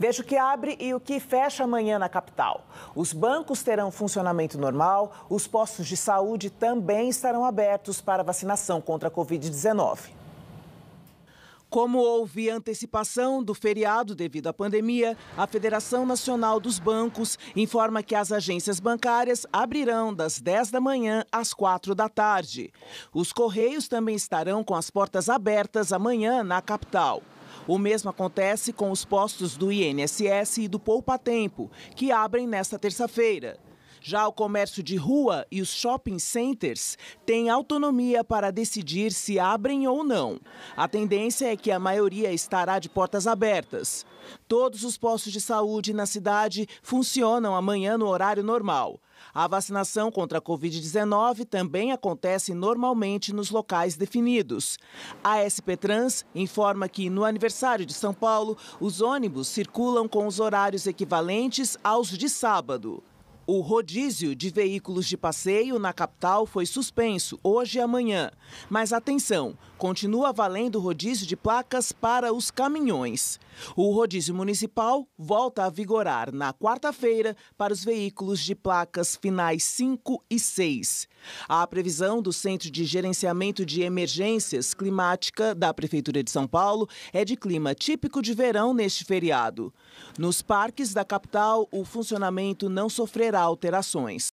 Veja o que abre e o que fecha amanhã na capital. Os bancos terão funcionamento normal, os postos de saúde também estarão abertos para vacinação contra a Covid-19. Como houve antecipação do feriado devido à pandemia, a Federação Nacional dos Bancos informa que as agências bancárias abrirão das 10 da manhã às 4 da tarde. Os Correios também estarão com as portas abertas amanhã na capital. O mesmo acontece com os postos do INSS e do Poupa Tempo, que abrem nesta terça-feira. Já o comércio de rua e os shopping centers têm autonomia para decidir se abrem ou não. A tendência é que a maioria estará de portas abertas. Todos os postos de saúde na cidade funcionam amanhã no horário normal. A vacinação contra a Covid-19 também acontece normalmente nos locais definidos. A SP Trans informa que, no aniversário de São Paulo, os ônibus circulam com os horários equivalentes aos de sábado. O rodízio de veículos de passeio na capital foi suspenso hoje e amanhã. Mas atenção, continua valendo o rodízio de placas para os caminhões. O rodízio municipal volta a vigorar na quarta-feira para os veículos de placas finais 5 e 6. A previsão do Centro de Gerenciamento de Emergências Climática da Prefeitura de São Paulo é de clima típico de verão neste feriado. Nos parques da capital, o funcionamento não sofrerá alterações.